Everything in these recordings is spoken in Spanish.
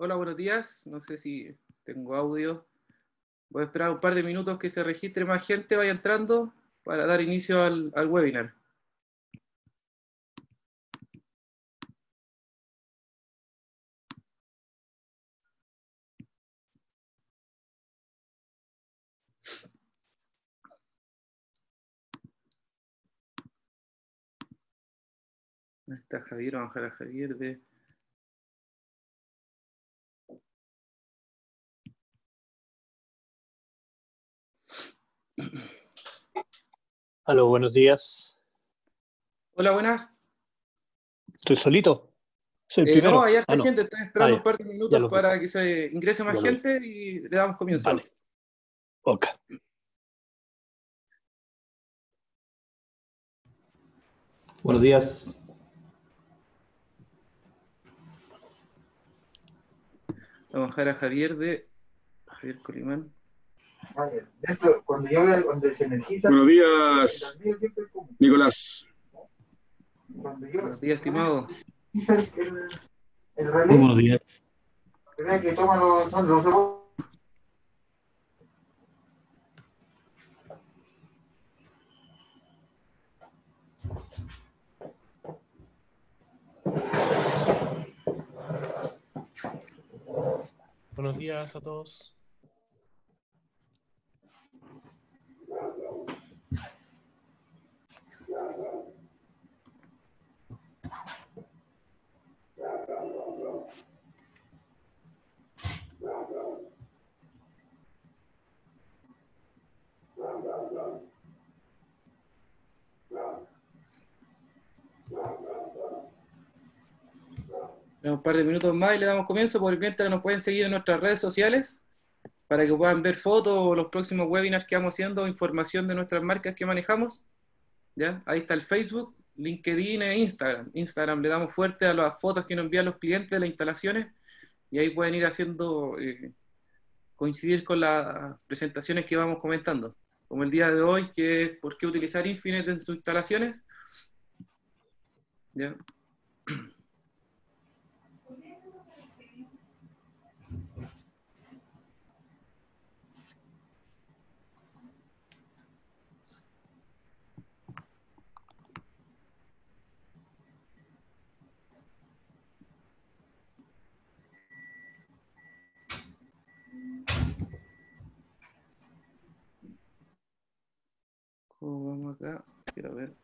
Hola, buenos días. No sé si tengo audio. Voy a esperar un par de minutos que se registre más gente, vaya entrando para dar inicio al, webinar. Ahí está Javier, vamos a a Javier de... Aló, buenos días. Hola, buenas. ¿Estoy solito? ¿Soy eh, No, hay harta ah, gente, estoy esperando ah, un par de minutos para que se ingrese más gente y le damos comienzo. Ok. Buenos días. Vamos a dejar a Javier de Javier Colimán se energiza, Buenos días, Nicolás. Buenos días, estimado. Ah, Buenos días. Buenos días a todos. un par de minutos más y le damos comienzo. Por mientras nos pueden seguir en nuestras redes sociales para que puedan ver fotos o los próximos webinars que vamos haciendo, información de nuestras marcas que manejamos. Ahí está el Facebook, LinkedIn e Instagram. Instagram le damos fuerte a las fotos que nos envían los clientes de las instalaciones y ahí pueden ir haciendo eh, coincidir con las presentaciones que vamos comentando. Como el día de hoy, que es por qué utilizar Infinite en sus instalaciones. ¿Ya? Vamos acá, quiero ver.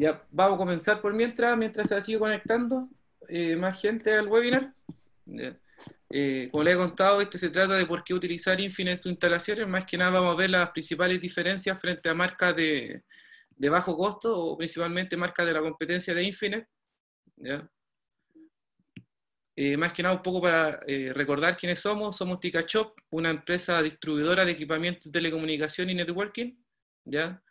Ya, vamos a comenzar por mientras, mientras se sigue conectando eh, más gente al webinar. Eh, como les he contado, este se trata de por qué utilizar Infinite en sus instalaciones. Más que nada vamos a ver las principales diferencias frente a marcas de, de bajo costo o principalmente marcas de la competencia de Infinite. ¿ya? Eh, más que nada un poco para recordar quiénes somos. Somos Ticachop, una empresa distribuidora de equipamiento de telecomunicación y networking. ¿ya?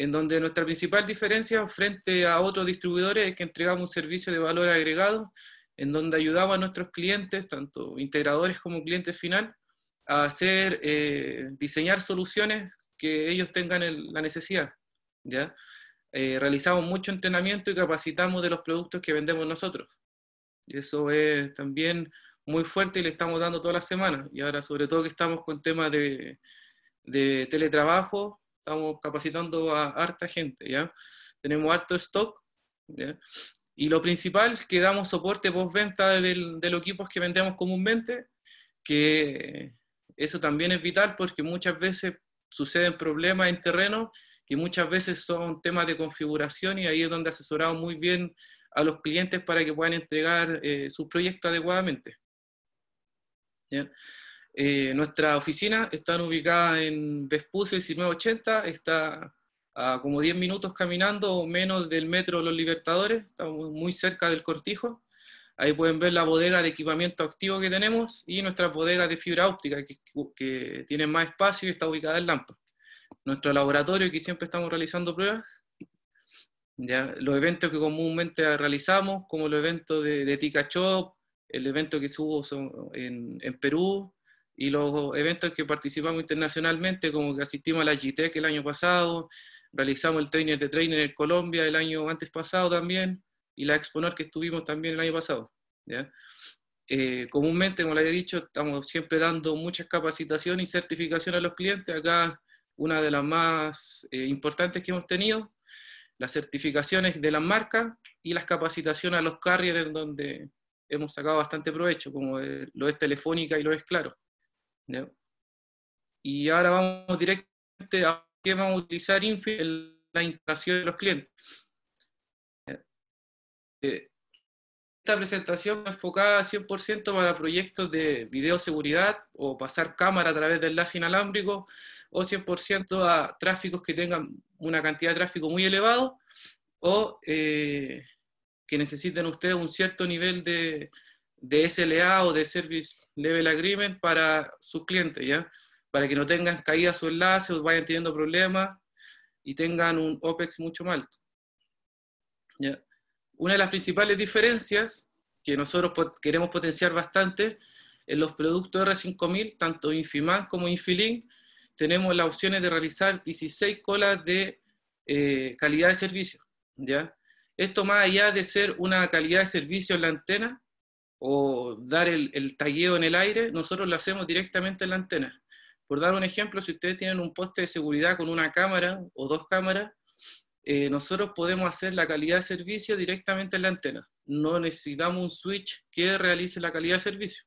en donde nuestra principal diferencia frente a otros distribuidores es que entregamos un servicio de valor agregado, en donde ayudamos a nuestros clientes, tanto integradores como clientes final, a hacer, eh, diseñar soluciones que ellos tengan la necesidad. ¿ya? Eh, realizamos mucho entrenamiento y capacitamos de los productos que vendemos nosotros. y Eso es también muy fuerte y le estamos dando todas las semanas. Y ahora, sobre todo que estamos con temas de teletrabajo, estamos capacitando a harta gente, ¿ya? Tenemos alto stock, Y lo principal que damos soporte postventa de, de los equipos que vendemos comúnmente, que eso también es vital porque muchas veces suceden problemas en terreno y muchas veces son temas de configuración y ahí es donde asesoramos muy bien a los clientes para que puedan entregar eh, sus proyectos adecuadamente. ¿Bien? Eh, nuestra oficina está ubicada en Vespucio 1980, está a como 10 minutos caminando o menos del metro Los Libertadores, estamos muy cerca del Cortijo. Ahí pueden ver la bodega de equipamiento activo que tenemos y nuestras bodegas de fibra óptica que, que tienen más espacio y está ubicada en Lampa. Nuestro laboratorio que siempre estamos realizando pruebas. Ya, los eventos que comúnmente realizamos, como los eventos de, de el evento que hubo en Perú, y los eventos que participamos internacionalmente, como que asistimos a la GTEC el año pasado, realizamos el Trainer de Trainer en Colombia el año antes pasado también, y la exponer que estuvimos también el año pasado. Eh, comúnmente, como les he dicho, estamos siempre dando muchas capacitaciones y certificaciones a los clientes. Acá una de las más eh, importantes que hemos tenido, las certificaciones de las marcas y las capacitaciones a los carriers en donde hemos sacado bastante provecho, como lo es Telefónica y lo es Claro. Y ahora vamos directamente a qué vamos a utilizar Infi en la instalación de los clientes. Eh, esta presentación enfocada 100% para proyectos de videoseguridad o pasar cámara a través del enlace inalámbrico o 100% a tráficos que tengan una cantidad de tráfico muy elevado o eh, que necesiten ustedes un cierto nivel de, de SLA o de Service Level Agreement para sus clientes, ¿ya? Para que no tengan caídas su enlace o vayan teniendo problemas y tengan un OPEX mucho más alto. Una de las principales diferencias que nosotros queremos potenciar bastante en los productos R5000, tanto Infiman como Infilink, tenemos las opciones de realizar 16 colas de eh, calidad de servicio. ¿ya? Esto más allá de ser una calidad de servicio en la antena, o dar el, talleo en el aire, nosotros lo hacemos directamente en la antena. Por dar un ejemplo, si ustedes tienen un poste de seguridad con una cámara o dos cámaras, eh, nosotros podemos hacer la calidad de servicio directamente en la antena. No necesitamos un switch que realice la calidad de servicio.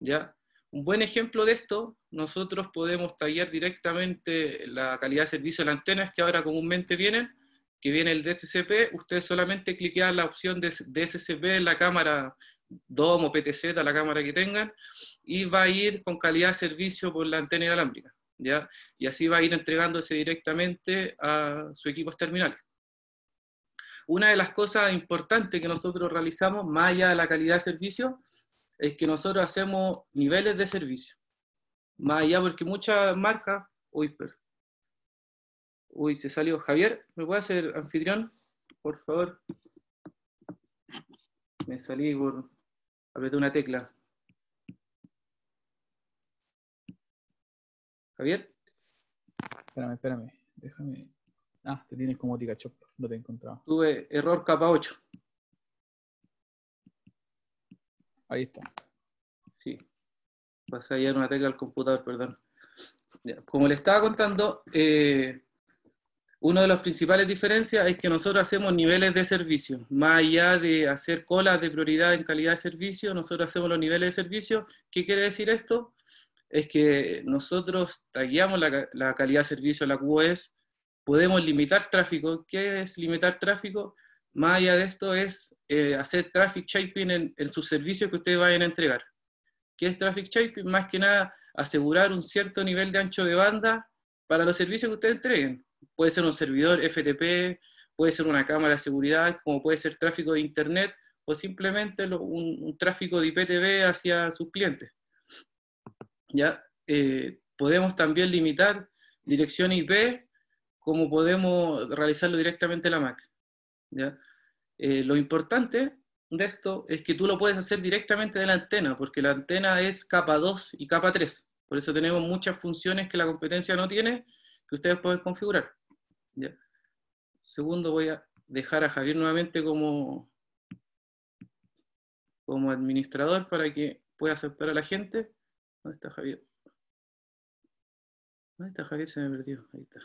¿ya? Un buen ejemplo de esto, nosotros podemos tallar directamente la calidad de servicio de la antenas que ahora comúnmente vienen, que viene el DSCP, ustedes solamente cliquean la opción de DSCP en la cámara DOM o PTZ, la cámara que tengan, y va a ir con calidad de servicio por la antena inalámbrica, ¿ya? Y así va a ir entregándose directamente a sus equipos terminales. Una de las cosas importantes que nosotros realizamos, más allá de la calidad de servicio, es que nosotros hacemos niveles de servicio. Más allá porque muchas marcas... Uy, Uy, se salió. Javier, ¿me puede hacer anfitrión? Por favor. Me salí por de una tecla. Javier. Espérame, espérame. Déjame. Ah, te tienes como chop, No te he encontrado. Tuve error capa 8. Ahí está. Sí. Pasé a una tecla al computador, perdón. Como le estaba contando, eh, una de las principales diferencias es que nosotros hacemos niveles de servicio. Más allá de hacer colas de prioridad en calidad de servicio, nosotros hacemos los niveles de servicio. ¿Qué quiere decir esto? Es que nosotros taguamos la, calidad de servicio, la QoS, e podemos limitar tráfico. ¿Qué es limitar tráfico? Más allá de esto es eh, hacer traffic shaping en, en sus servicios que ustedes vayan a entregar. ¿Qué es traffic shaping? Más que nada asegurar un cierto nivel de ancho de banda para los servicios que ustedes entreguen puede ser un servidor FTP, puede ser una cámara de seguridad, como puede ser tráfico de Internet o simplemente un, tráfico de IPTV hacia sus clientes. ¿Ya? Eh, podemos también limitar dirección IP como podemos realizarlo directamente en la Mac. Eh, lo importante de esto es que tú lo puedes hacer directamente de la antena, porque la antena es capa 2 y capa 3. Por eso tenemos muchas funciones que la competencia no tiene que ustedes pueden configurar. Segundo, voy a dejar a Javier nuevamente como, como administrador para que pueda aceptar a la gente. ¿Dónde está Javier? ¿Dónde está Javier? Se me perdió. Ahí está.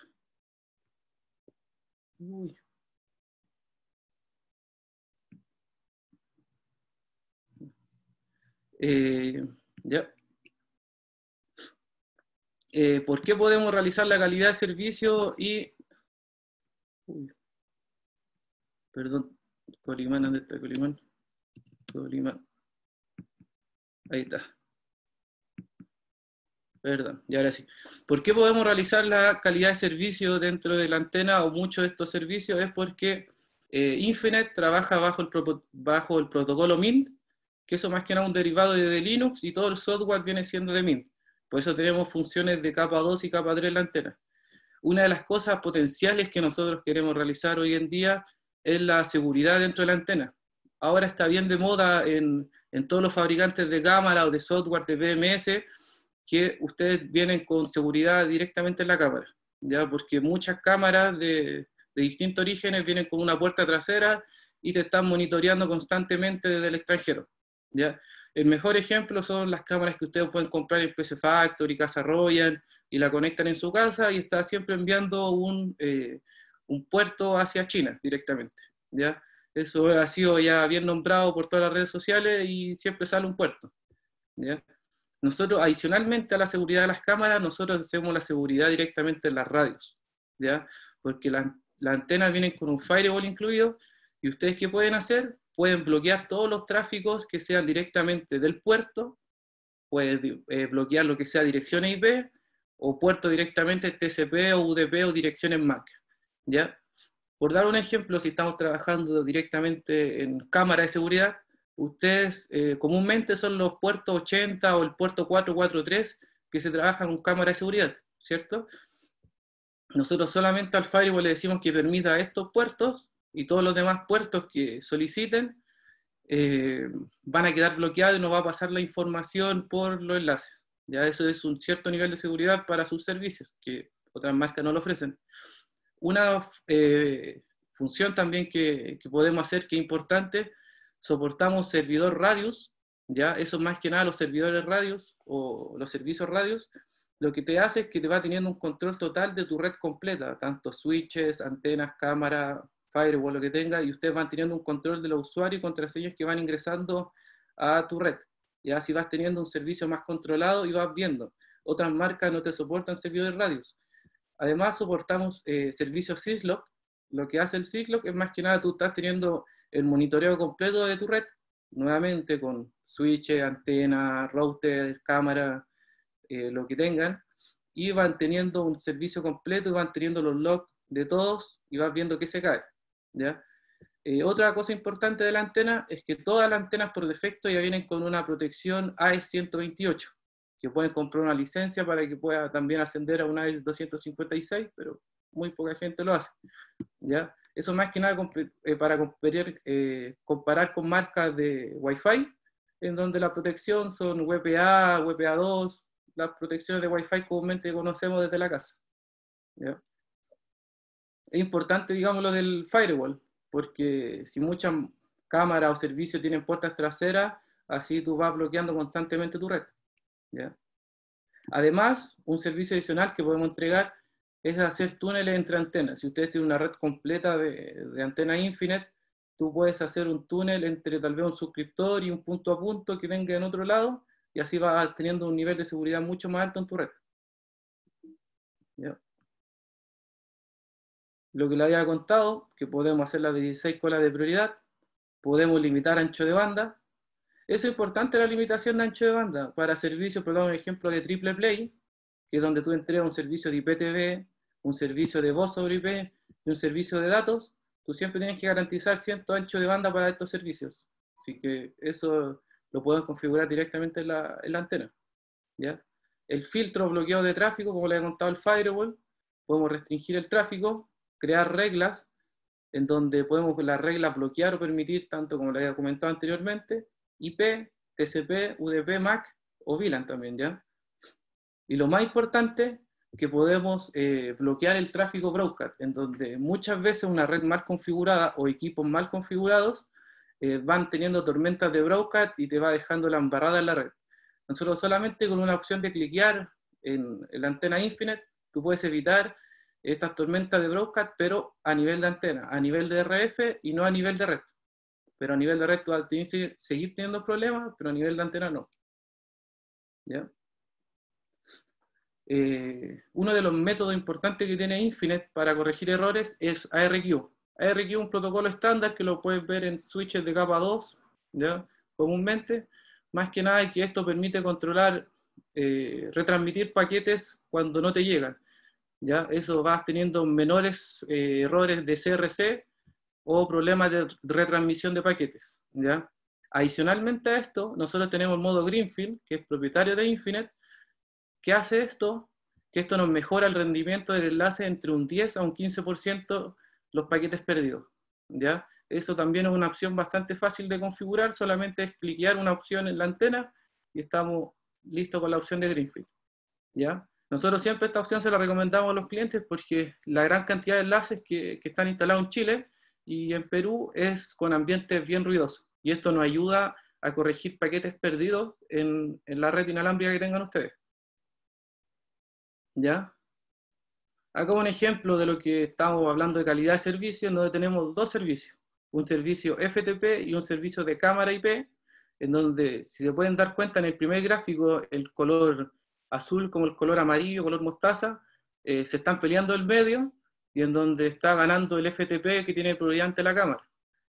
Uy. Eh, ya. Eh, por qué podemos realizar la calidad de servicio y... Uy. Perdón, Colimán, ¿dónde está Colimán? Ahí está. Perdón, y ahora sí. ¿Por qué podemos realizar la calidad de servicio dentro de la antena o muchos de estos servicios? Es porque eh, Infinet trabaja bajo el, bajo el protocolo MINT, que eso más que nada un derivado de, de Linux y todo el software viene siendo de MINT. Por eso tenemos funciones de capa 2 y capa 3 en la antena. Una de las cosas potenciales que nosotros queremos realizar hoy en día es la seguridad dentro de la antena. Ahora está bien de moda en, todos los fabricantes de cámara o de software de BMS que ustedes vienen con seguridad directamente en la cámara, ¿ya? porque muchas cámaras de, de distintos orígenes vienen con una puerta trasera y te están monitoreando constantemente desde el extranjero. ¿ya? El mejor ejemplo son las cámaras que ustedes pueden comprar en PC Factory, Casa Royal, y la conectan en su casa y está siempre enviando eh, un, puerto hacia China directamente. ¿ya? Eso ha sido ya bien nombrado por todas las redes sociales y siempre sale un puerto. ¿ya? Nosotros, adicionalmente a la seguridad de las cámaras, nosotros hacemos la seguridad directamente en las radios, ¿ya? porque las la antenas vienen con un firewall incluido y ustedes qué pueden hacer? pueden bloquear todos los tráficos que sean directamente del puerto, pueden eh, bloquear lo que sea dirección IP o puerto directamente TCP o UDP o direcciones MAC. ¿ya? Por dar un ejemplo, si estamos trabajando directamente en cámara de seguridad, ustedes eh, comúnmente son los puertos 80 o el puerto 443 que se trabajan en cámara de seguridad, ¿cierto? Nosotros solamente al firewall le decimos que permita estos puertos y todos los demás puertos que soliciten eh, van a quedar bloqueados y no va a pasar la información por los enlaces. Ya eso es un cierto nivel de seguridad para sus servicios, que otras marcas no lo ofrecen. Una eh, función también que, que, podemos hacer que es importante, soportamos servidor radios, ya eso más que nada los servidores radios o los servicios radios, lo que te hace es que te va teniendo un control total de tu red completa, tanto switches, antenas, cámara, firewall, lo que tenga, y ustedes van teniendo un control de los usuarios y contraseñas que van ingresando a tu red. Y así vas teniendo un servicio más controlado y vas viendo. Otras marcas no te soportan servidores radios. Además, soportamos eh, servicios Syslog. Lo que hace el Syslog es más que nada tú estás teniendo el monitoreo completo de tu red, nuevamente con switches, antena, router, cámara, eh, lo que tengan, y van teniendo un servicio completo y van teniendo los logs de todos y vas viendo qué se cae. ¿ya? Eh, otra cosa importante de la antena es que todas las antenas por defecto ya vienen con una protección aes 128, que pueden comprar una licencia para que pueda también ascender a una aes 256, pero muy poca gente lo hace. Eso más que nada eh, para eh, comparar, con marcas de Wi-Fi, en donde la protección son WPA, WPA2, las protecciones de Wi-Fi comúnmente conocemos desde la casa es importante, digamos, lo del firewall, porque si muchas cámaras o servicios tienen puertas traseras, así tú vas bloqueando constantemente tu red. Además, un servicio adicional que podemos entregar es hacer túneles entre antenas. Si ustedes tienen una red completa de, de antenas infinite, tú puedes hacer un túnel entre tal vez un suscriptor y un punto a punto que venga en otro lado, y así vas teniendo un nivel de seguridad mucho más alto en tu red lo que le había contado, que podemos hacer las 16 colas de prioridad, podemos limitar ancho de banda. Es importante la limitación de ancho de banda para servicios, por un ejemplo de triple play, que es donde tú entregas un servicio de IPTV, un servicio de voz sobre IP y un servicio de datos, tú siempre tienes que garantizar cierto ancho de banda para estos servicios. Así que eso lo puedes configurar directamente en la, en antena. ¿ya? El filtro bloqueado de tráfico, como le he contado el firewall, podemos restringir el tráfico, crear reglas en donde podemos la regla bloquear o permitir, tanto como lo había comentado anteriormente, IP, TCP, UDP, MAC o VLAN también, ¿ya? Y lo más importante, que podemos eh, bloquear el tráfico broadcast, en donde muchas veces una red mal configurada o equipos mal configurados eh, van teniendo tormentas de broadcast y te va dejando la embarrada en la red. Nosotros solamente con una opción de cliquear en la antena Infinite, tú puedes evitar estas tormentas de broadcast, pero a nivel de antena, a nivel de RF y no a nivel de red. Pero a nivel de red va a seguir teniendo problemas, pero a nivel de antena no. ¿Ya? Eh, uno de los métodos importantes que tiene Infinet para corregir errores es ARQ. ARQ es un protocolo estándar que lo puedes ver en switches de capa 2, ¿ya? comúnmente. Más que nada que esto permite controlar, eh, retransmitir paquetes cuando no te llegan. ¿ya? Eso vas teniendo menores eh, errores de CRC o problemas de retransmisión de paquetes, ¿ya? Adicionalmente a esto, nosotros tenemos modo Greenfield, que es propietario de Infinite, que hace esto, que esto nos mejora el rendimiento del enlace entre un 10 a un 15% los paquetes perdidos, ¿ya? Eso también es una opción bastante fácil de configurar, solamente es cliquear una opción en la antena y estamos listos con la opción de Greenfield, ¿ya? Nosotros siempre esta opción se la recomendamos a los clientes porque la gran cantidad de enlaces que, están instalados en Chile y en Perú es con ambientes bien ruidosos. Y esto nos ayuda a corregir paquetes perdidos en, la red inalámbrica que tengan ustedes. ¿Ya? Acá un ejemplo de lo que estamos hablando de calidad de servicio, en donde tenemos dos servicios, un servicio FTP y un servicio de cámara IP, en donde, si se pueden dar cuenta en el primer gráfico, el color azul como el color amarillo, color mostaza, eh, se están peleando el medio y en donde está ganando el FTP que tiene prioridad ante la cámara.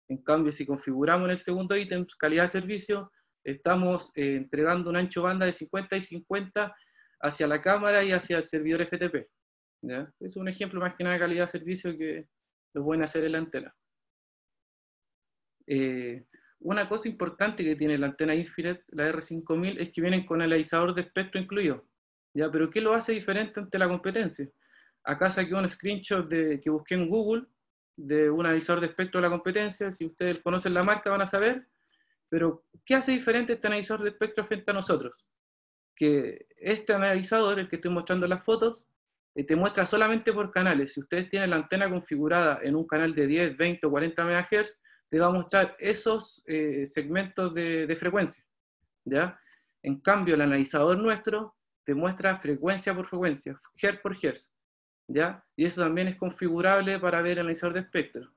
En cambio, si configuramos en el segundo ítem, calidad de servicio, estamos eh, entregando un ancho banda de 50 y 50 hacia la cámara y hacia el servidor FTP. Es un ejemplo más que nada de calidad de servicio que lo pueden hacer en la antena. Eh, una cosa importante que tiene la antena Infinet, la R5000, es que vienen con analizador de espectro incluido. ¿ya? Pero ¿qué lo hace diferente ante la competencia? Acá saqué un screenshot de, que busqué en Google de un analizador de espectro de la competencia. Si ustedes conocen la marca van a saber. Pero ¿qué hace diferente este analizador de espectro frente a nosotros? Que este analizador, el que estoy mostrando las fotos, eh, te muestra solamente por canales. Si ustedes tienen la antena configurada en un canal de 10, 20 o 40 MHz, te va a mostrar esos eh, segmentos de, frecuencia. ¿ya? En cambio, el analizador nuestro te muestra frecuencia por frecuencia, hertz por hertz. ¿ya? Y eso también es configurable para ver el analizador de espectro.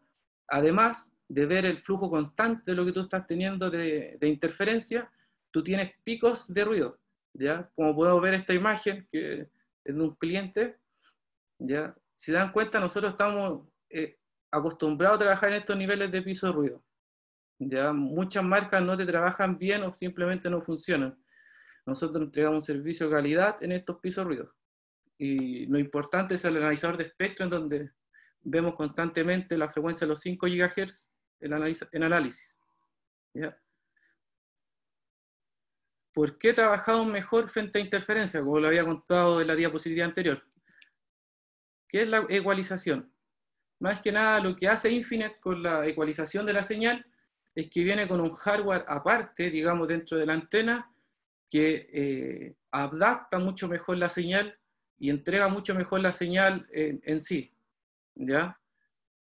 Además de ver el flujo constante de lo que tú estás teniendo de, interferencia, tú tienes picos de ruido. ¿ya? Como podemos ver esta imagen, que es de un cliente, ¿ya? si dan cuenta, nosotros estamos eh, acostumbrado a trabajar en estos niveles de piso ruido. Ya muchas marcas no te trabajan bien o simplemente no funcionan. Nosotros entregamos un servicio de calidad en estos pisos ruidos Y lo importante es el analizador de espectro, en donde vemos constantemente la frecuencia de los 5 GHz en, análisis. ¿Por qué trabajamos mejor frente a interferencia? Como lo había contado en la diapositiva anterior. ¿Qué es la ecualización? más que nada lo que hace Infinite con la ecualización de la señal es que viene con un hardware aparte, digamos, dentro de la antena, que eh, adapta mucho mejor la señal y entrega mucho mejor la señal en, sí. ¿ya?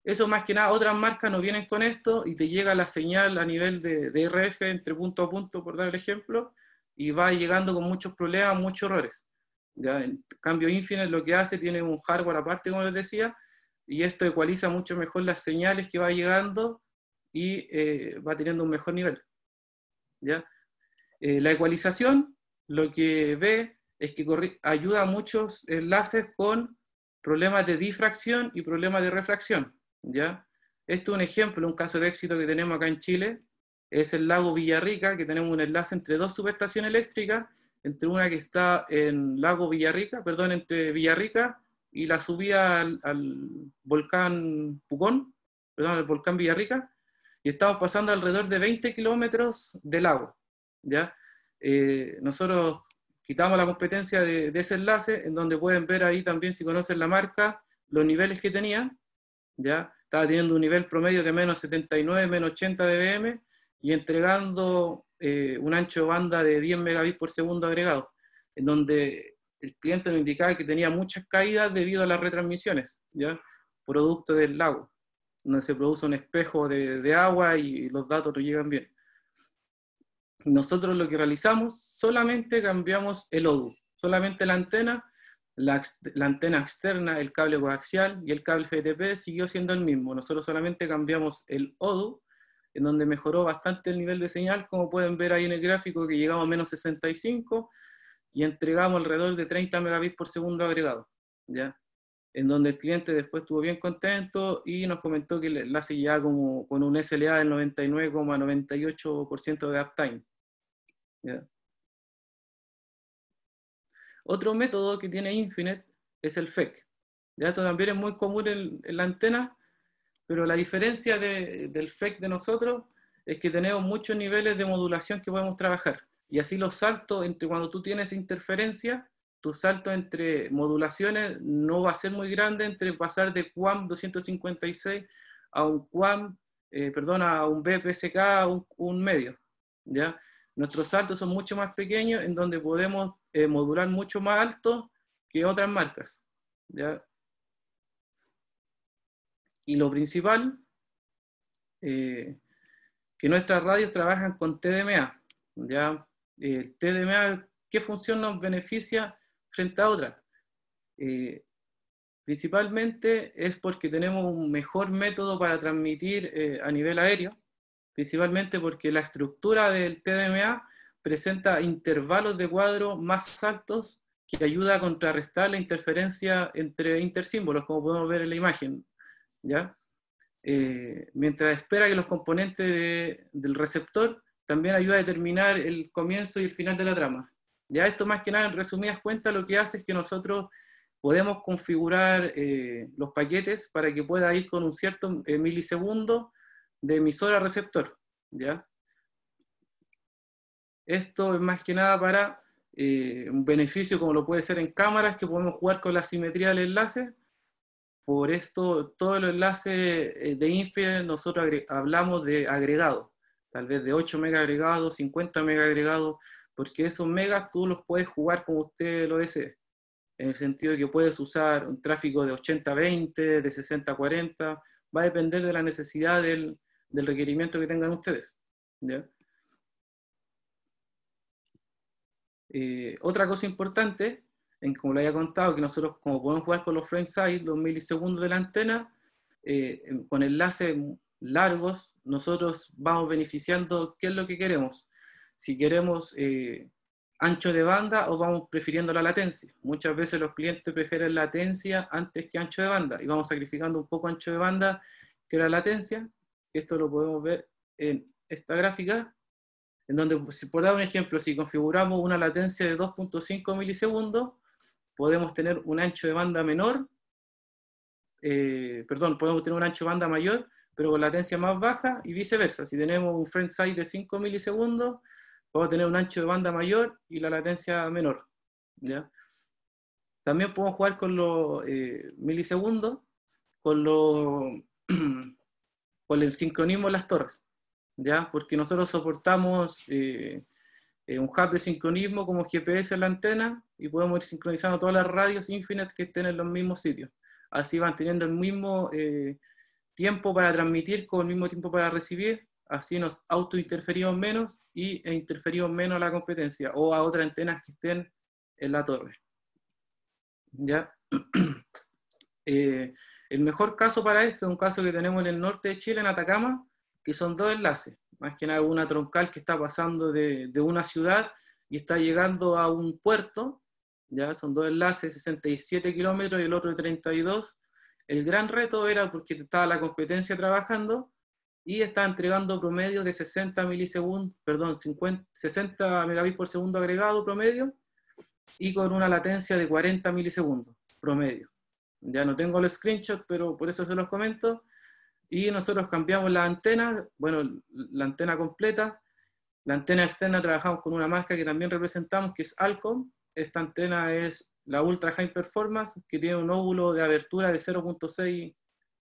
Eso más que nada, otras marcas no vienen con esto y te llega la señal a nivel de, RF entre punto a punto, por dar el ejemplo, y va llegando con muchos problemas, muchos errores. En cambio, Infinite lo que hace, tiene un hardware aparte, como les decía, y esto ecualiza mucho mejor las señales que va llegando y eh, va teniendo un mejor nivel. ¿ya? Eh, la ecualización lo que ve es que ayuda a muchos enlaces con problemas de difracción y problemas de refracción. ¿ya? Esto es un ejemplo, un caso de éxito que tenemos acá en Chile, es el lago Villarrica, que tenemos un enlace entre dos subestaciones eléctricas, entre una que está en lago Villarrica, perdón, entre Villarrica y la subía al, volcán Pucón, perdón, al volcán Villarrica, y estamos pasando alrededor de 20 kilómetros del lago. ¿ya? Eh, nosotros quitamos la competencia de, ese enlace, en donde pueden ver ahí también, si conocen la marca, los niveles que tenía. ¿ya? Estaba teniendo un nivel promedio de menos 79, menos 80 dBm y entregando eh, un ancho de banda de 10 megabits por segundo agregado, en donde el cliente nos indicaba que tenía muchas caídas debido a las retransmisiones, ¿ya? Producto del lago, donde se produce un espejo de, agua y los datos no llegan bien. Nosotros lo que realizamos, solamente cambiamos el ODU, solamente la antena, la, la antena externa, el cable coaxial y el cable FTP siguió siendo el mismo. Nosotros solamente cambiamos el ODU, en donde mejoró bastante el nivel de señal, como pueden ver ahí en el gráfico que llegamos a menos 65, y entregamos alrededor de 30 megabits por segundo agregado, ¿ya? En donde el cliente después estuvo bien contento y nos comentó que la seguía ya como con un SLA del 99,98% de uptime. Otro método que tiene Infinite es el FEC. ¿ya? Esto también es muy común en, la antena, pero la diferencia del FEC de nosotros es que tenemos muchos niveles de modulación que podemos trabajar. Y así los saltos entre cuando tú tienes interferencia, tu salto entre modulaciones no va a ser muy grande entre pasar de QAM 256 a un QAM, eh, perdón, a un BPSK, a un, medio. ¿ya? Nuestros saltos son mucho más pequeños en donde podemos eh, modular mucho más alto que otras marcas. ¿ya? Y lo principal, eh, que nuestras radios trabajan con TDMA. ¿ya? el eh, TDMA, ¿qué función nos beneficia frente a otra? Eh, principalmente es porque tenemos un mejor método para transmitir eh, a nivel aéreo, principalmente porque la estructura del TDMA presenta intervalos de cuadro más altos que ayuda a contrarrestar la interferencia entre intersímbolos, como podemos ver en la imagen. ¿ya? mientras espera que los componentes del receptor también ayuda a determinar el comienzo y el final de la trama. Ya esto más que nada, en resumidas cuentas, lo que hace es que nosotros podemos configurar eh, los paquetes para que pueda ir con un cierto eh, milisegundo de emisora a receptor. ¿ya? Esto es más que nada para eh, un beneficio como lo puede ser en cámaras, que podemos jugar con la simetría del enlace. Por esto, todos los enlaces de Infiel nosotros hablamos de agregado tal vez de 8 mega agregados, 50 mega agregados, porque esos megas tú los puedes jugar como usted lo desee, en el sentido de que puedes usar un tráfico de 80-20, de 60-40, va a depender de la necesidad del, requerimiento que tengan ustedes. Eh, otra cosa importante, como le había contado, que nosotros como podemos jugar con los frame size, los milisegundos de la antena, eh, con enlace largos, nosotros vamos beneficiando qué es lo que queremos. Si queremos eh, ancho de banda o vamos prefiriendo la latencia. Muchas veces los clientes prefieren latencia antes que ancho de banda y vamos sacrificando un poco ancho de banda que la latencia. Esto lo podemos ver en esta gráfica, en donde, por dar un ejemplo, si configuramos una latencia de 2.5 milisegundos, podemos tener un ancho de banda menor, eh, perdón, podemos tener un ancho de banda mayor, pero con latencia más baja y viceversa. Si tenemos un frame size de 5 milisegundos, vamos a tener un ancho de banda mayor y la latencia menor. ¿ya? También podemos jugar con los eh, milisegundos, con, los, con el sincronismo de las torres, ¿ya? porque nosotros soportamos eh, eh, un hub de sincronismo como GPS en la antena y podemos ir sincronizando todas las radios infinite que estén en los mismos sitios. Así van teniendo el mismo tiempo para transmitir con el mismo tiempo para recibir, así nos autointerferimos menos y, e interferimos menos a la competencia o a otras antenas que estén en la torre. ¿Ya? Eh, el mejor caso para esto es un caso que tenemos en el norte de Chile, en Atacama, que son dos enlaces, más que nada una troncal que está pasando de, de una ciudad y está llegando a un puerto, ya son dos enlaces, 67 kilómetros y el otro de 32 el gran reto era porque estaba la competencia trabajando y está entregando promedio de 60 milisegundos, perdón, 50, 60 megabits por segundo agregado promedio y con una latencia de 40 milisegundos promedio. Ya no tengo los screenshots, pero por eso se los comento. Y nosotros cambiamos la antena, bueno, la antena completa. La antena externa trabajamos con una marca que también representamos, que es Alcom. Esta antena es la Ultra High Performance, que tiene un óvulo de abertura de 0.6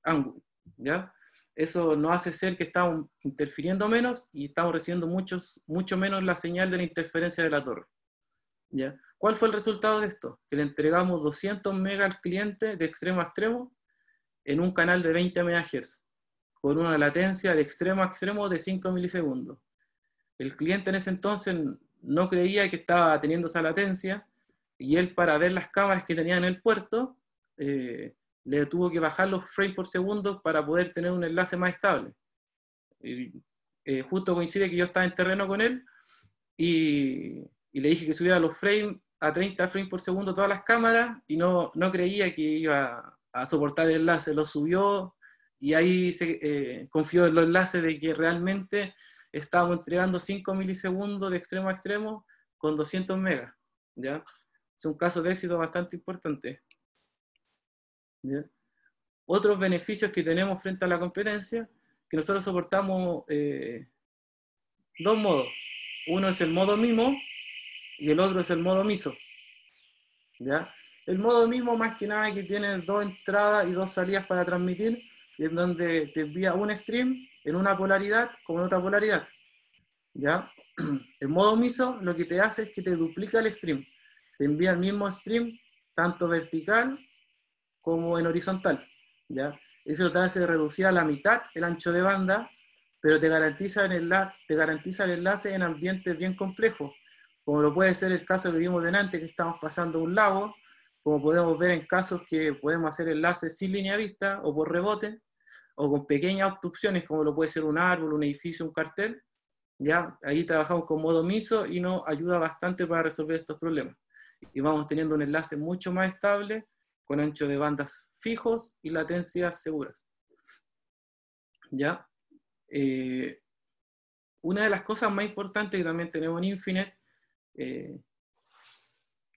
ángulo. ¿ya? Eso nos hace ser que estamos interfiriendo menos y estamos recibiendo muchos, mucho menos la señal de la interferencia de la torre. ¿ya? ¿Cuál fue el resultado de esto? Que le entregamos 200 megas al cliente de extremo a extremo en un canal de 20 MHz, con una latencia de extremo a extremo de 5 milisegundos. El cliente en ese entonces no creía que estaba teniendo esa latencia, y él para ver las cámaras que tenía en el puerto, eh, le tuvo que bajar los frames por segundo para poder tener un enlace más estable. Eh, justo coincide que yo estaba en terreno con él y, le dije que subiera los frames a 30 frames por segundo todas las cámaras y no, creía que iba a soportar el enlace, lo subió y ahí se, eh, confió en los enlaces de que realmente estábamos entregando 5 milisegundos de extremo a extremo con 200 megas. ¿ya? es un caso de éxito bastante importante. Otros beneficios que tenemos frente a la competencia, que nosotros soportamos eh, dos modos. Uno es el modo mismo y el otro es el modo miso. ¿Ya? El modo mismo, más que nada que tiene dos entradas y dos salidas para transmitir, en donde te envía un stream en una polaridad con otra polaridad. ¿Ya? El modo miso lo que te hace es que te duplica el stream te envía el mismo stream, tanto vertical como en horizontal. ¿ya? Eso te hace reducir a la mitad el ancho de banda, pero te garantiza, el, te garantiza el enlace en ambientes bien complejos, como lo puede ser el caso que vimos delante, que estamos pasando un lago, como podemos ver en casos que podemos hacer enlaces sin línea de vista o por rebote, o con pequeñas obstrucciones, como lo puede ser un árbol, un edificio, un cartel. Ya, ahí trabajamos con modo MISO y nos ayuda bastante para resolver estos problemas y vamos teniendo un enlace mucho más estable con ancho de bandas fijos y latencias seguras. ¿Ya? Eh, una de las cosas más importantes que también tenemos en Infinite, eh,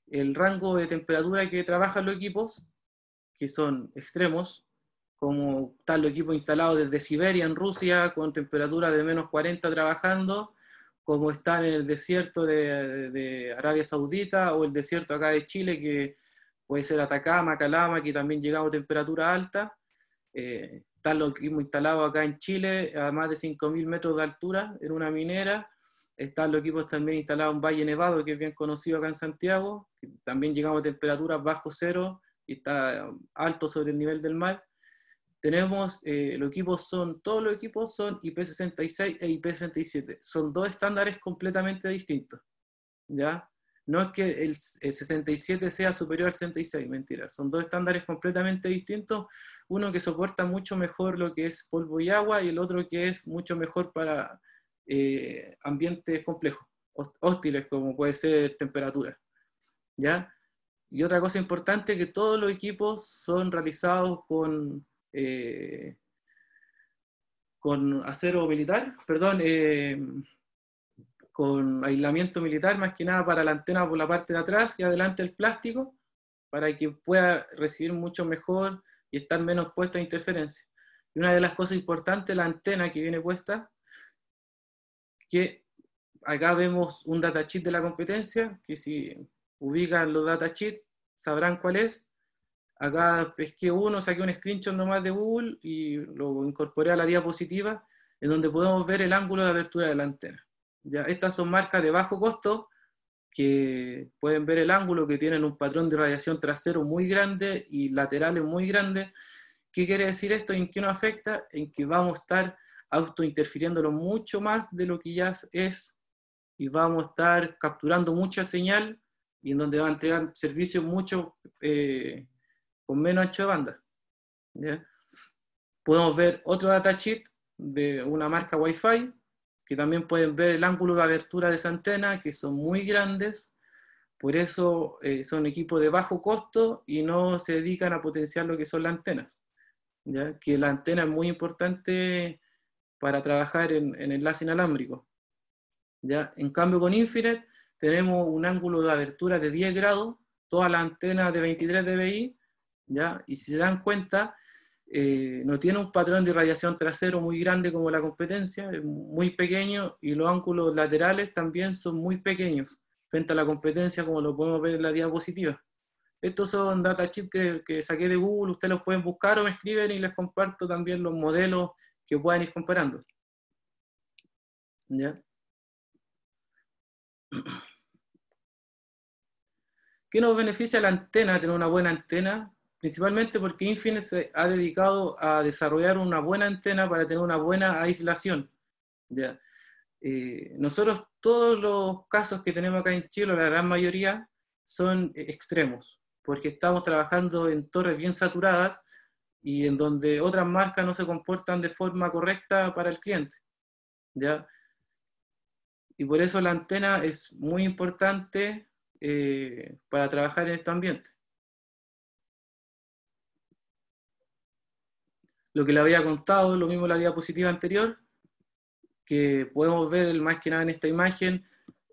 el rango de temperatura que trabajan los equipos, que son extremos, como están los equipos instalados desde Siberia en Rusia, con temperatura de menos 40 trabajando, como están en el desierto de, Arabia Saudita o el desierto acá de Chile, que puede ser Atacama, Calama, que también llegamos a temperatura alta. Eh, están los equipos instalados acá en Chile a más de 5.000 metros de altura en una minera. Están los equipos también instalados en Valle Nevado, que es bien conocido acá en Santiago. También llegamos a temperaturas bajo cero y está alto sobre el nivel del mar. Tenemos, eh, los equipos son, todos los equipos son IP66 e IP67. Son dos estándares completamente distintos. ¿Ya? No es que el, 67 sea superior al 66, mentira. Son dos estándares completamente distintos. Uno que soporta mucho mejor lo que es polvo y agua y el otro que es mucho mejor para eh, ambientes complejos, hostiles como puede ser temperatura. ¿Ya? Y otra cosa importante que todos los equipos son realizados con eh, con acero militar, perdón, eh, con aislamiento militar, más que nada para la antena por la parte de atrás y adelante el plástico, para que pueda recibir mucho mejor y estar menos puesto a interferencia. Y una de las cosas importantes, la antena que viene puesta, que acá vemos un data datasheet de la competencia, que si ubican los data datasheets sabrán cuál es, Acá pesqué uno, saqué un screenshot nomás de Google y lo incorporé a la diapositiva, en donde podemos ver el ángulo de apertura delantera. Ya, estas son marcas de bajo costo, que pueden ver el ángulo, que tienen un patrón de radiación trasero muy grande y laterales muy grandes. ¿Qué quiere decir esto? ¿En qué nos afecta? En que vamos a estar autointerfiriéndolo mucho más de lo que ya es y vamos a estar capturando mucha señal y en donde va a entregar servicios mucho eh, con menos ancho de banda. Podemos ver otro data sheet de una marca Wi-Fi, que también pueden ver el ángulo de abertura de esa antena, que son muy grandes, por eso eh, son equipos de bajo costo y no se dedican a potenciar lo que son las antenas. ¿ya? Que la antena es muy importante para trabajar en, en enlace inalámbrico. ¿ya? En cambio con Infinet tenemos un ángulo de abertura de 10 grados, toda la antena de 23 dBi y si se dan cuenta, eh, no tiene un patrón de radiación trasero muy grande como la competencia, es muy pequeño, y los ángulos laterales también son muy pequeños frente a la competencia, como lo podemos ver en la diapositiva. Estos son data chips que, saqué de Google, ustedes los pueden buscar o me escriben y les comparto también los modelos que puedan ir comparando. ¿Qué nos beneficia la antena, tener una buena antena? principalmente porque Infine se ha dedicado a desarrollar una buena antena para tener una buena aislación. Eh, nosotros todos los casos que tenemos acá en Chile, la gran mayoría, son eh, extremos, porque estamos trabajando en torres bien saturadas y en donde otras marcas no se comportan de forma correcta para el cliente. Y por eso la antena es muy importante eh, para trabajar en este ambiente. lo que le había contado, lo mismo en la diapositiva anterior, que podemos ver más que nada en esta imagen,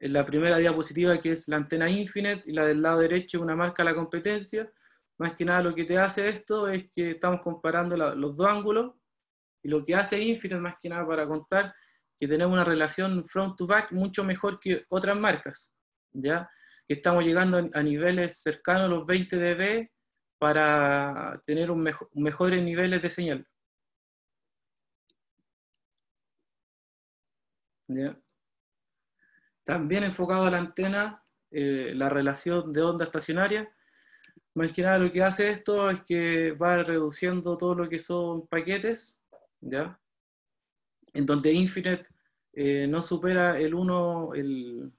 en la primera diapositiva que es la antena Infinite y la del lado derecho una marca de la competencia. Más que nada lo que te hace esto es que estamos comparando los dos ángulos y lo que hace Infinite más que nada para contar que tenemos una relación front to back mucho mejor que otras marcas, ¿ya? Que estamos llegando a niveles cercanos a los 20 dB para tener un mejores niveles de señal. También enfocado a la antena, eh, la relación de onda estacionaria. Más que nada lo que hace esto es que va reduciendo todo lo que son paquetes, En donde Infinite eh, no supera el 1, el,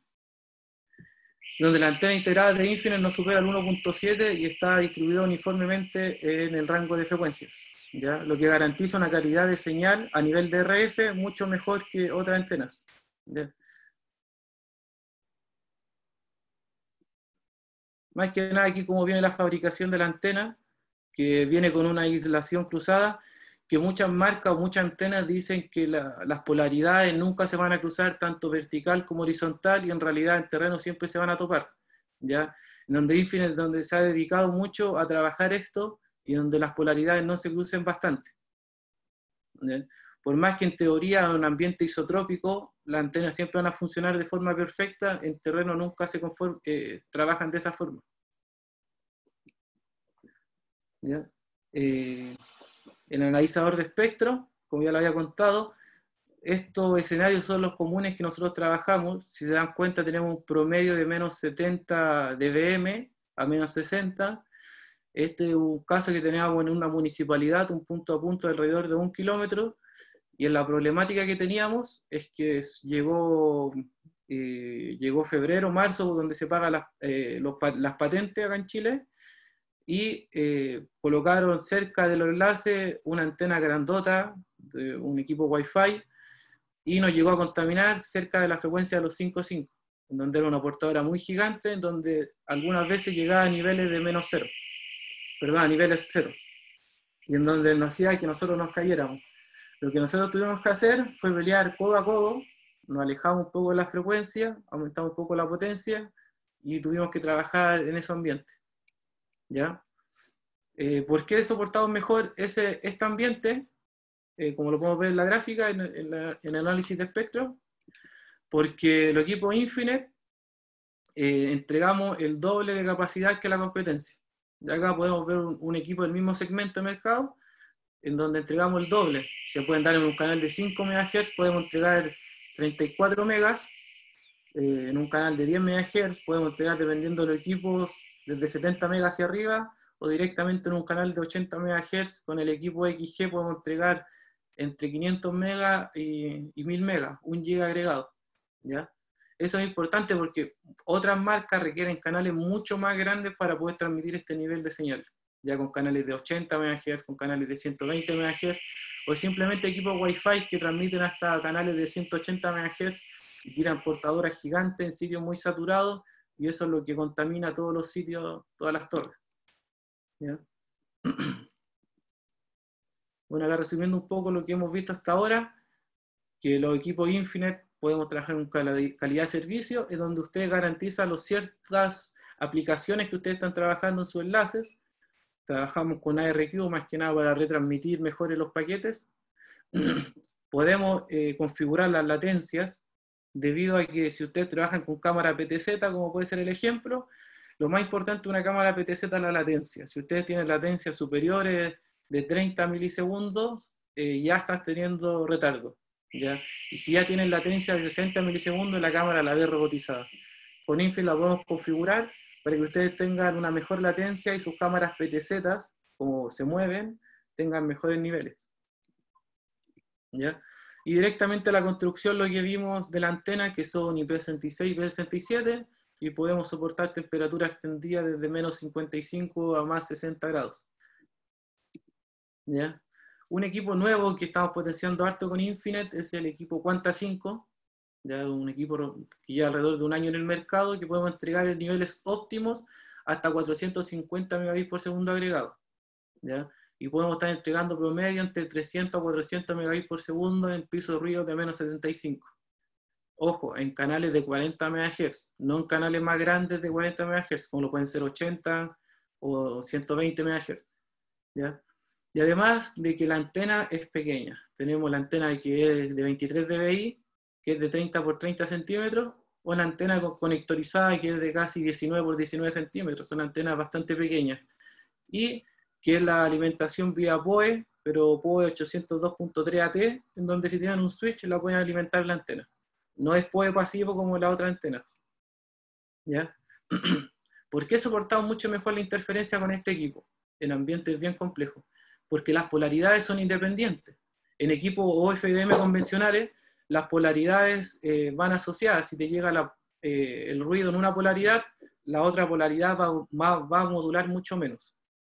donde la antena integrada de Infinite no supera el 1.7 y está distribuida uniformemente en el rango de frecuencias, ¿ya? lo que garantiza una calidad de señal a nivel de RF mucho mejor que otras antenas. Más que nada aquí como viene la fabricación de la antena, que viene con una aislación cruzada, que muchas marcas o muchas antenas dicen que las polaridades nunca se van a cruzar tanto vertical como horizontal y en realidad en terreno siempre se van a topar. ¿ya? En donde donde se ha dedicado mucho a trabajar esto y donde las polaridades no se crucen bastante. Por más que en teoría en un ambiente isotrópico las antenas siempre van a funcionar de forma perfecta, en terreno nunca se conforme, eh, trabajan de esa forma. ¿ya? Eh, el analizador de espectro, como ya lo había contado, estos escenarios son los comunes que nosotros trabajamos. Si se dan cuenta, tenemos un promedio de menos 70 dBm a menos 60. Este es un caso que teníamos en una municipalidad, un punto a punto alrededor de un kilómetro. Y en la problemática que teníamos es que llegó, eh, llegó febrero, marzo, donde se pagan las, eh, las patentes acá en Chile y eh, colocaron cerca de los enlaces una antena grandota, de un equipo Wi-Fi, y nos llegó a contaminar cerca de la frecuencia de los 5.5, en donde era una portadora muy gigante, en donde algunas veces llegaba a niveles de menos cero, perdón, a niveles cero, y en donde nos hacía que nosotros nos cayéramos. Lo que nosotros tuvimos que hacer fue pelear codo a codo, nos alejamos un poco de la frecuencia, aumentamos un poco la potencia y tuvimos que trabajar en ese ambiente. ¿ya? Eh, ¿Por qué soportamos mejor ese, este ambiente? Eh, como lo podemos ver en la gráfica, en, el análisis de espectro, porque el equipo Infinite eh, entregamos el doble de capacidad que la competencia. Y acá podemos ver un, equipo del mismo segmento de mercado, en donde entregamos el doble. Se pueden dar en un canal de 5 MHz, podemos entregar 34 megas. en un canal de 10 MHz podemos entregar, dependiendo de los equipos, desde 70 MHz hacia arriba o directamente en un canal de 80 megahertz, con el equipo XG podemos entregar entre 500 megas y, 1000 MHz, un giga agregado. ¿ya? Eso es importante porque otras marcas requieren canales mucho más grandes para poder transmitir este nivel de señal, ya con canales de 80 megahertz, con canales de 120 megahertz, o simplemente equipos Wi-Fi que transmiten hasta canales de 180 megahertz y tiran portadoras gigantes en sitios muy saturados y eso es lo que contamina todos los sitios, todas las torres. Bueno, acá resumiendo un poco lo que hemos visto hasta ahora, que los equipos Infinite podemos trabajar en calidad de servicio, es donde usted garantiza las ciertas aplicaciones que ustedes están trabajando en sus enlaces. Trabajamos con ARQ más que nada para retransmitir mejor los paquetes. podemos eh, configurar las latencias, debido a que si ustedes trabajan con cámara PTZ, como puede ser el ejemplo, lo más importante de una cámara PTZ es la latencia. Si ustedes tienen latencias superiores de 30 milisegundos, eh, ya estás teniendo retardo. ¿ya? Y si ya tienen latencia de 60 milisegundos, la cámara la ve robotizada. Con Infi la podemos configurar para que ustedes tengan una mejor latencia y sus cámaras PTZ, como se mueven, tengan mejores niveles. ¿Ya? y directamente la construcción lo que vimos de la antena, que son IP66 y IP67, y podemos soportar temperatura extendida desde menos 55 a más 60 grados. ¿Ya? Un equipo nuevo que estamos potenciando harto con Infinite es el equipo Quanta 5, ya un equipo que lleva alrededor de un año en el mercado, que podemos entregar en niveles óptimos hasta 450 megabits por segundo agregado. ¿ya? y podemos estar entregando promedio entre 300 a 400 megabits por segundo en piso de ruido de menos 75. Ojo, en canales de 40 MHz, no en canales más grandes de 40 MHz, como lo pueden ser 80 o 120 MHz. Y además de que la antena es pequeña. Tenemos la antena que es de 23 dBi, que es de 30 por 30 centímetros, o la antena conectorizada que es de casi 19 por 19 centímetros. Son antenas bastante pequeñas. Y que es la alimentación vía POE, pero POE 802.3 AT, en donde si tienen un switch la pueden alimentar la antena. No es POE pasivo como la otra antena. ¿Ya? ¿Por qué soportamos mucho mejor la interferencia con este equipo? En ambientes bien complejos. Porque las polaridades son independientes. En equipos OFDM convencionales, las polaridades eh, van asociadas. Si te llega eh, el ruido en una polaridad, la otra polaridad va, va a modular mucho menos.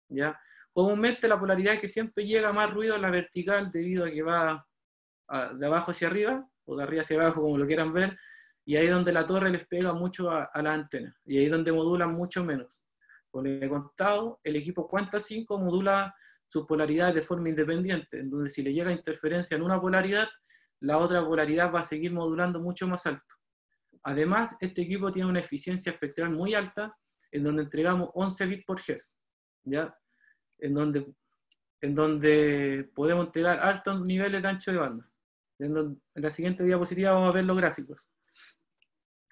¿ya? Comúnmente la polaridad es que siempre llega más ruido en la vertical debido a que va de abajo hacia arriba o de arriba hacia abajo, como lo quieran ver, y ahí es donde la torre les pega mucho a, la antena y ahí es donde modulan mucho menos. Como les he contado, el equipo cuenta 5 modula sus polaridades de forma independiente, en donde si le llega interferencia en una polaridad, la otra polaridad va a seguir modulando mucho más alto. Además, este equipo tiene una eficiencia espectral muy alta, en donde entregamos 11 bits por Hz. ¿ya? en donde, en donde podemos entregar altos niveles de ancho de banda. En, la siguiente diapositiva vamos a ver los gráficos.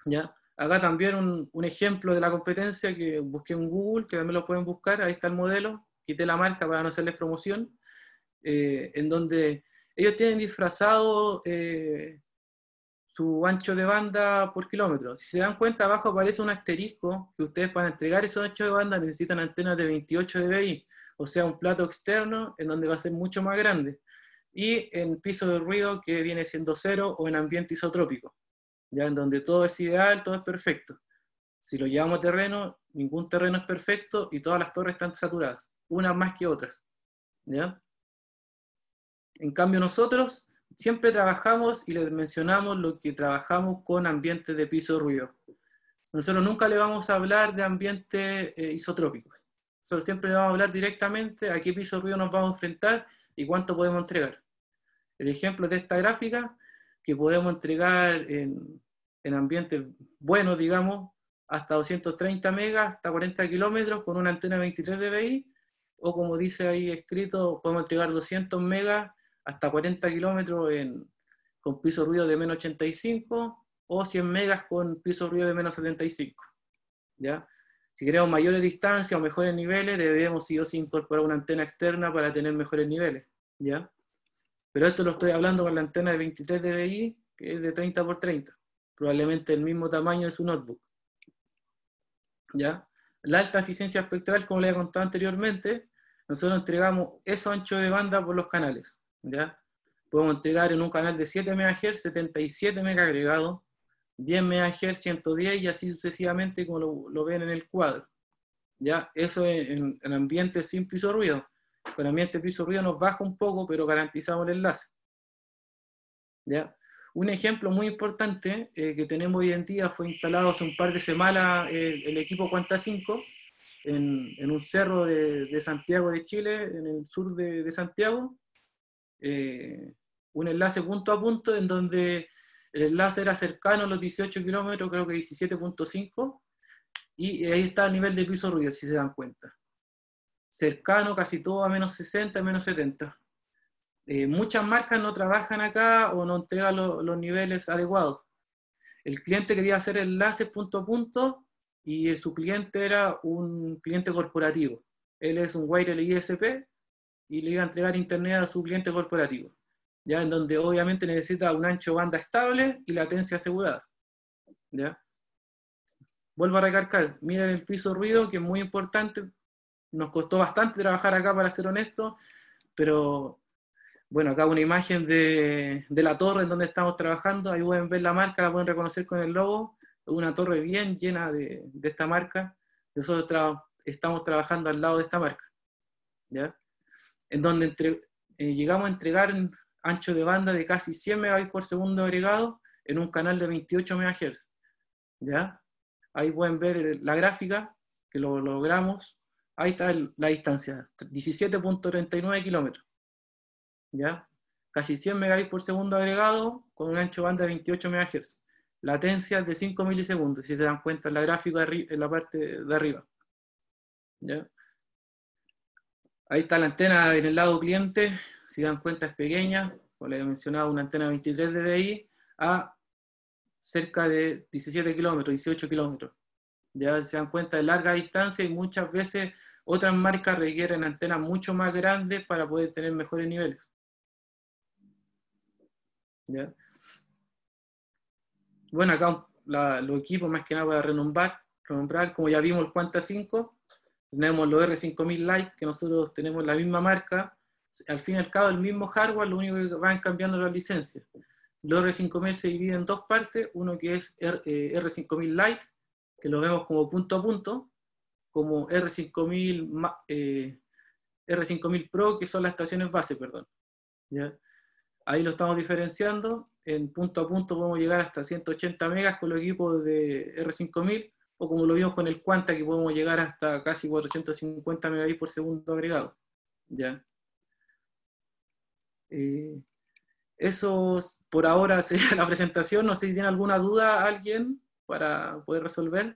¿Ya? Acá también un, un, ejemplo de la competencia que busqué en Google, que también lo pueden buscar, ahí está el modelo, quité la marca para no hacerles promoción, eh, en donde ellos tienen disfrazado eh, su ancho de banda por kilómetro. Si se dan cuenta, abajo aparece un asterisco que ustedes para entregar esos anchos de banda necesitan antenas de 28 dBi o sea, un plato externo en donde va a ser mucho más grande. Y en piso de ruido que viene siendo cero o en ambiente isotrópico, ya en donde todo es ideal, todo es perfecto. Si lo llevamos a terreno, ningún terreno es perfecto y todas las torres están saturadas, unas más que otras. En cambio nosotros siempre trabajamos y les mencionamos lo que trabajamos con ambientes de piso de ruido. Nosotros nunca le vamos a hablar de ambientes eh, isotrópicos. Solo siempre le vamos a hablar directamente a qué piso ruido nos vamos a enfrentar y cuánto podemos entregar. El ejemplo de esta gráfica, que podemos entregar en, en ambientes buenos, digamos, hasta 230 megas, hasta 40 kilómetros, con una antena 23 dBi, o como dice ahí escrito, podemos entregar 200 megas hasta 40 kilómetros con piso ruido de menos 85, o 100 megas con piso ruido de menos 75. ¿ya? Si queremos mayores distancias o mejores niveles, debemos incorporar una antena externa para tener mejores niveles, ¿ya? Pero esto lo estoy hablando con la antena de 23 dBi, que es de 30 x 30. Probablemente el mismo tamaño de su notebook. ¿Ya? La alta eficiencia espectral, como les he contado anteriormente, nosotros entregamos eso ancho de banda por los canales. ¿ya? Podemos entregar en un canal de 7 MHz 77 mega agregado, 10 MHz, 110 y así sucesivamente como lo, ven en el cuadro. ¿Ya? Eso en, ambiente sin piso ruido. Con ambiente piso ruido nos baja un poco, pero garantizamos el enlace. ¿Ya? Un ejemplo muy importante eh, que tenemos hoy en día fue instalado hace un par de semanas eh, el equipo Cuanta 5 en, un cerro de, Santiago de Chile, en el sur de, Santiago. Eh, un enlace punto a punto en donde el enlace era cercano a los 18 kilómetros, creo que 17.5, y ahí está el nivel de piso ruido, si se dan cuenta. Cercano casi todo a menos 60, menos 70. Eh, muchas marcas no trabajan acá o no entregan los niveles adecuados. El cliente quería hacer enlaces punto a punto y eh, su cliente era un cliente corporativo. Él es un wireless ISP y le iba a entregar internet a su cliente corporativo. ¿ya? En donde obviamente necesita un ancho banda estable y latencia asegurada, ¿ya? Vuelvo a recargar, miren el piso ruido, que es muy importante, nos costó bastante trabajar acá para ser honesto, pero bueno, acá una imagen de, la torre en donde estamos trabajando, ahí pueden ver la marca, la pueden reconocer con el logo, una torre bien llena de, esta marca, nosotros estamos trabajando al lado de esta marca, ¿ya? En donde eh, llegamos a entregar ancho de banda de casi 100 Mbps por segundo agregado en un canal de 28 MHz. ¿ya? Ahí pueden ver la gráfica, que lo logramos. Ahí está la distancia, 17.39 kilómetros. ¿ya? Casi 100 MB por segundo agregado con un ancho de banda de 28 MHz. Latencia de 5 milisegundos, si se dan cuenta en la gráfica en la parte de arriba. ¿ya? Ahí está la antena en el lado cliente, si dan cuenta es pequeña, como les he mencionado, una antena 23 dBi a cerca de 17 kilómetros, 18 kilómetros. Ya se dan cuenta de larga distancia y muchas veces otras marcas requieren antenas mucho más grandes para poder tener mejores niveles. Bueno, acá los equipos más que nada para renombrar, renombrar como ya vimos el Quanta 5, tenemos los R5000 Lite, que nosotros tenemos la misma marca, al fin y al cabo el mismo hardware, lo único que van cambiando la licencia Los R5000 se divide en dos partes, uno que es R5000 eh, Lite, que lo vemos como punto a punto, como R5000 eh, R5000 Pro, que son las estaciones base, perdón. Ahí lo estamos diferenciando, en punto a punto podemos llegar hasta 180 megas con el equipo de R5000, o como lo vimos con el Quanta, que podemos llegar hasta casi 450 megabits por segundo agregado. ¿Ya? Eh, eso por ahora sería la presentación. No sé si tiene alguna duda alguien para poder resolver.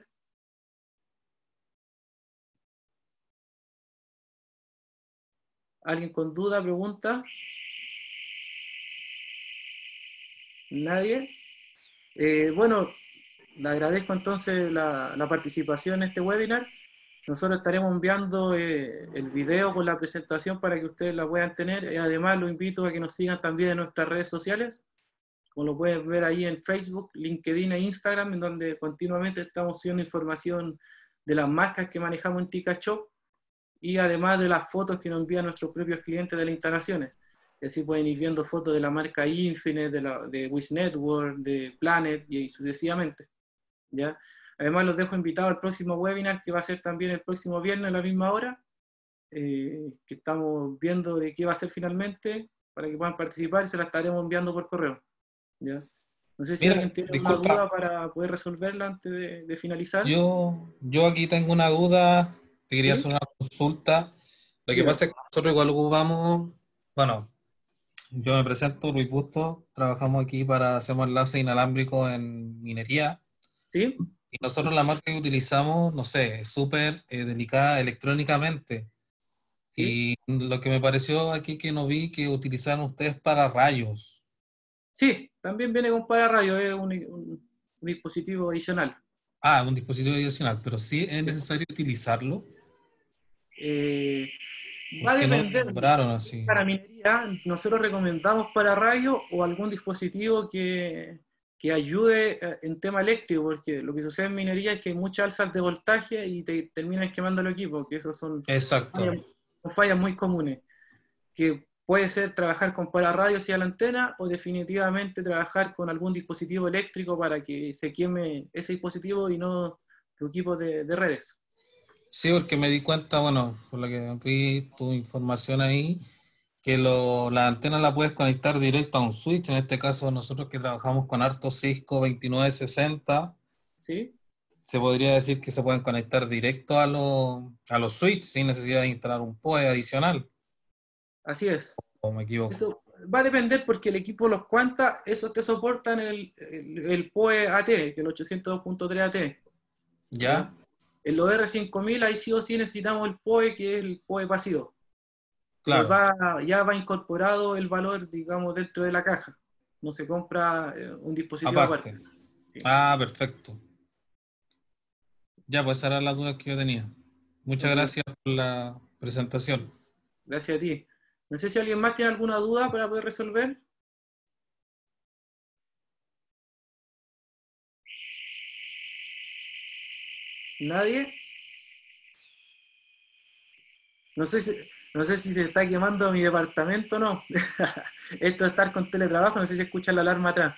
¿Alguien con duda, pregunta? ¿Nadie? Eh, bueno, le agradezco entonces la participación en este webinar. Nosotros estaremos enviando eh, el video con la presentación para que ustedes la puedan tener. Y eh, además, los invito a que nos sigan también en nuestras redes sociales, como lo pueden ver ahí en Facebook, LinkedIn e Instagram, en donde continuamente estamos subiendo información de las marcas que manejamos en Tica Shop y además de las fotos que nos envían nuestros propios clientes de las instalaciones. así pueden ir viendo fotos de la marca Infinite, de, la, de Wish Network, de Planet y sucesivamente. ¿ya? Además, los dejo invitados al próximo webinar que va a ser también el próximo viernes a la misma hora, eh, que estamos viendo de qué va a ser finalmente, para que puedan participar y se la estaremos enviando por correo. No sé si alguien tiene alguna duda para poder resolverla antes de, finalizar. Yo, yo aquí tengo una duda, te quería hacer una consulta. Lo que pasa es que nosotros igual vamos, bueno, yo me presento, Luis Busto, trabajamos aquí para hacemos enlace inalámbrico en minería. ¿Sí? nosotros la marca que utilizamos, no sé, es súper dedicada eh, delicada electrónicamente. Y lo que me pareció aquí que no vi que utilizaron ustedes para rayos. Sí, también viene con para rayos, es un, dispositivo adicional. Ah, un dispositivo adicional, pero sí es necesario utilizarlo. Eh, va a depender. Para minería, nosotros recomendamos para rayos o algún dispositivo que que ayude eh, en tema eléctrico, porque lo que sucede en minería es que hay muchas alzas de voltaje y te terminan quemando el equipo, que esos son fallas, muy comunes, que puede ser trabajar con radios y a la antena o definitivamente trabajar con algún dispositivo eléctrico para que se queme ese dispositivo y no tu equipo de, de redes. Sí, porque me di cuenta, bueno, por la que vi tu información ahí, que lo, la antena la puedes conectar directo a un switch. En este caso, nosotros que trabajamos con Arto Cisco 2960, ¿Sí? se podría decir que se pueden conectar directo a, lo, a los switches sin necesidad de instalar un PoE adicional. Así es. O me equivoco. va a depender porque el equipo los cuanta, esos te soportan el, el, PoE AT, que es el 802.3 AT. ¿Ya? En los R5000 ahí sí o sí necesitamos el PoE, que es el PoE pasivo. Pues ya va incorporado el valor, digamos, dentro de la caja. No se compra eh, un dispositivo aparte. Ah, perfecto. Ya, pues esa era la duda que yo tenía. Muchas gracias por la presentación. Gracias a ti. No sé si alguien más tiene alguna duda para poder resolver. ¿Nadie? No sé si... No sé si se está quemando mi departamento o no. Esto de estar con teletrabajo, no sé si escucha la alarma atrás.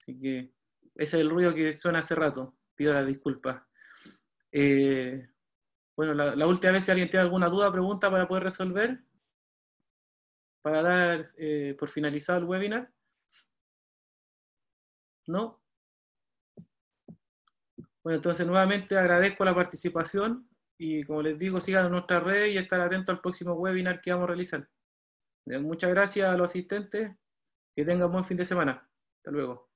Así que ese es el ruido que suena hace rato. Pido las disculpas. Eh, bueno, la, última vez si alguien tiene alguna duda, o pregunta para poder resolver, para dar eh, por finalizado el webinar. ¿No? Bueno, entonces nuevamente agradezco la participación. Y como les digo, sigan en nuestra red y estar atentos al próximo webinar que vamos a realizar. Eh, muchas gracias a los asistentes. Que tengan buen fin de semana. Hasta luego.